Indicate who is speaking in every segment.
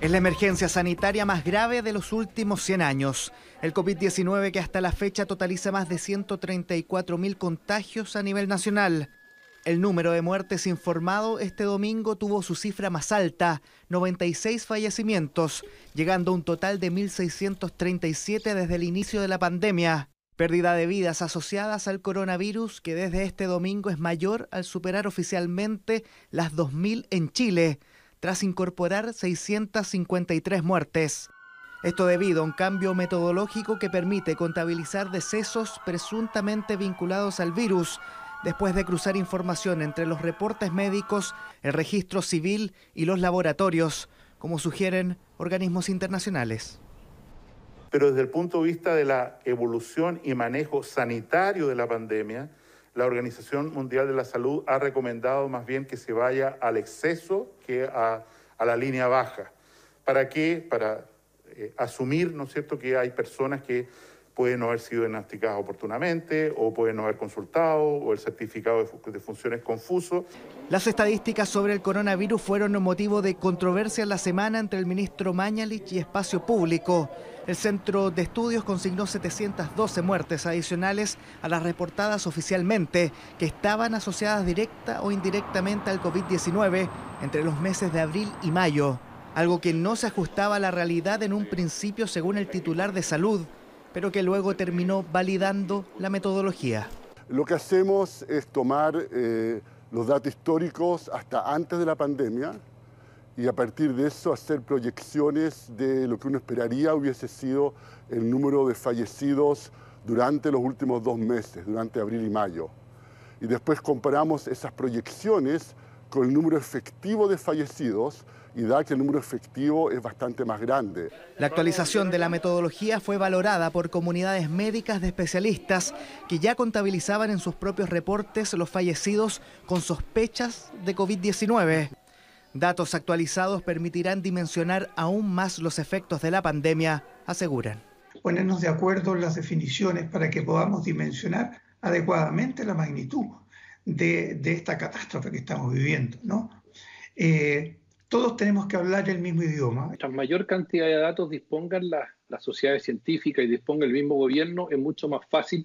Speaker 1: Es la emergencia sanitaria más grave de los últimos 100 años. El COVID-19 que hasta la fecha totaliza más de 134.000 contagios a nivel nacional. El número de muertes informado este domingo tuvo su cifra más alta, 96 fallecimientos, llegando a un total de 1.637 desde el inicio de la pandemia. Pérdida de vidas asociadas al coronavirus que desde este domingo es mayor al superar oficialmente las 2.000 en Chile tras incorporar 653 muertes. Esto debido a un cambio metodológico que permite contabilizar decesos presuntamente vinculados al virus, después de cruzar información entre los reportes médicos, el registro civil y los laboratorios, como sugieren organismos internacionales.
Speaker 2: Pero desde el punto de vista de la evolución y manejo sanitario de la pandemia, la Organización Mundial de la Salud ha recomendado más bien que se vaya al exceso que a, la línea baja. ¿Para qué? Para eh, asumir, ¿no es cierto?, que hay personas que puede no haber sido diagnosticadas oportunamente o puede no haber consultado o el certificado de funciones confuso.
Speaker 1: Las estadísticas sobre el coronavirus fueron motivo de controversia la semana entre el ministro Mañalich y Espacio Público. El centro de estudios consignó 712 muertes adicionales a las reportadas oficialmente, que estaban asociadas directa o indirectamente al COVID-19 entre los meses de abril y mayo, algo que no se ajustaba a la realidad en un principio según el titular de salud, pero que luego terminó validando la metodología.
Speaker 3: Lo que hacemos es tomar eh, los datos históricos hasta antes de la pandemia y a partir de eso hacer proyecciones de lo que uno esperaría hubiese sido el número de fallecidos durante los últimos dos meses, durante abril y mayo. Y después comparamos esas proyecciones con el número efectivo de fallecidos y da que el número efectivo es bastante más grande.
Speaker 1: La actualización de la metodología fue valorada por comunidades médicas de especialistas que ya contabilizaban en sus propios reportes los fallecidos con sospechas de COVID-19. Datos actualizados permitirán dimensionar aún más los efectos de la pandemia, aseguran.
Speaker 4: Ponernos de acuerdo en las definiciones para que podamos dimensionar adecuadamente la magnitud de, esta catástrofe que estamos viviendo. ¿no? Eh, todos tenemos que hablar el mismo idioma. Mientras mayor cantidad de datos dispongan las sociedades científicas y disponga el mismo gobierno, es mucho más fácil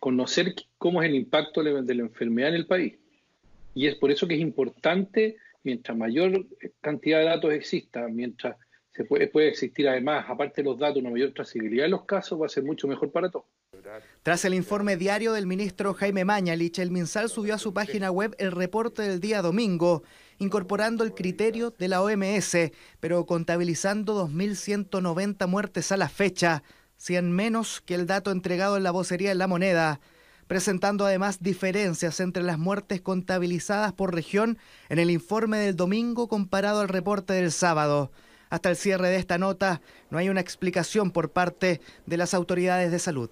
Speaker 4: conocer cómo es el impacto de la enfermedad en el país. Y es por eso que es importante, mientras mayor cantidad de datos exista, mientras se puede, puede existir además, aparte de los datos, una mayor trazabilidad de los casos, va a ser mucho mejor para todos.
Speaker 1: Tras el informe diario del ministro Jaime Mañalich, el MinSal subió a su página web el reporte del día domingo, incorporando el criterio de la OMS, pero contabilizando 2.190 muertes a la fecha, 100 menos que el dato entregado en la vocería de la moneda presentando además diferencias entre las muertes contabilizadas por región en el informe del domingo comparado al reporte del sábado. Hasta el cierre de esta nota no hay una explicación por parte de las autoridades de salud.